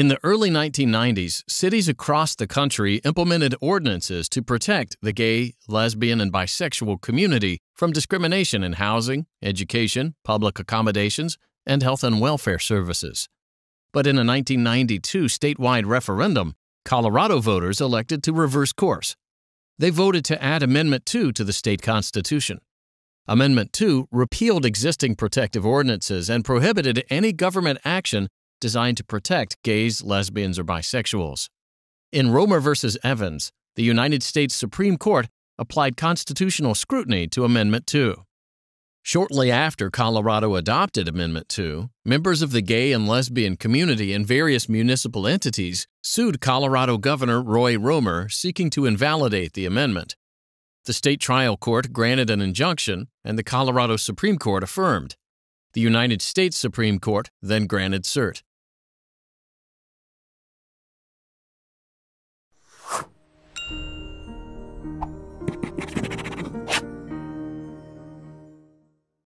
In the early 1990s, cities across the country implemented ordinances to protect the gay, lesbian, and bisexual community from discrimination in housing, education, public accommodations, and health and welfare services. But in a 1992 statewide referendum, Colorado voters elected to reverse course. They voted to add Amendment 2 to the state constitution. Amendment 2 repealed existing protective ordinances and prohibited any government action designed to protect gays, lesbians, or bisexuals. In Romer v. Evans, the United States Supreme Court applied constitutional scrutiny to Amendment 2. Shortly after Colorado adopted Amendment 2, members of the gay and lesbian community and various municipal entities sued Colorado Governor Roy Romer seeking to invalidate the amendment. The state trial court granted an injunction, and the Colorado Supreme Court affirmed. The United States Supreme Court then granted cert. Thank you.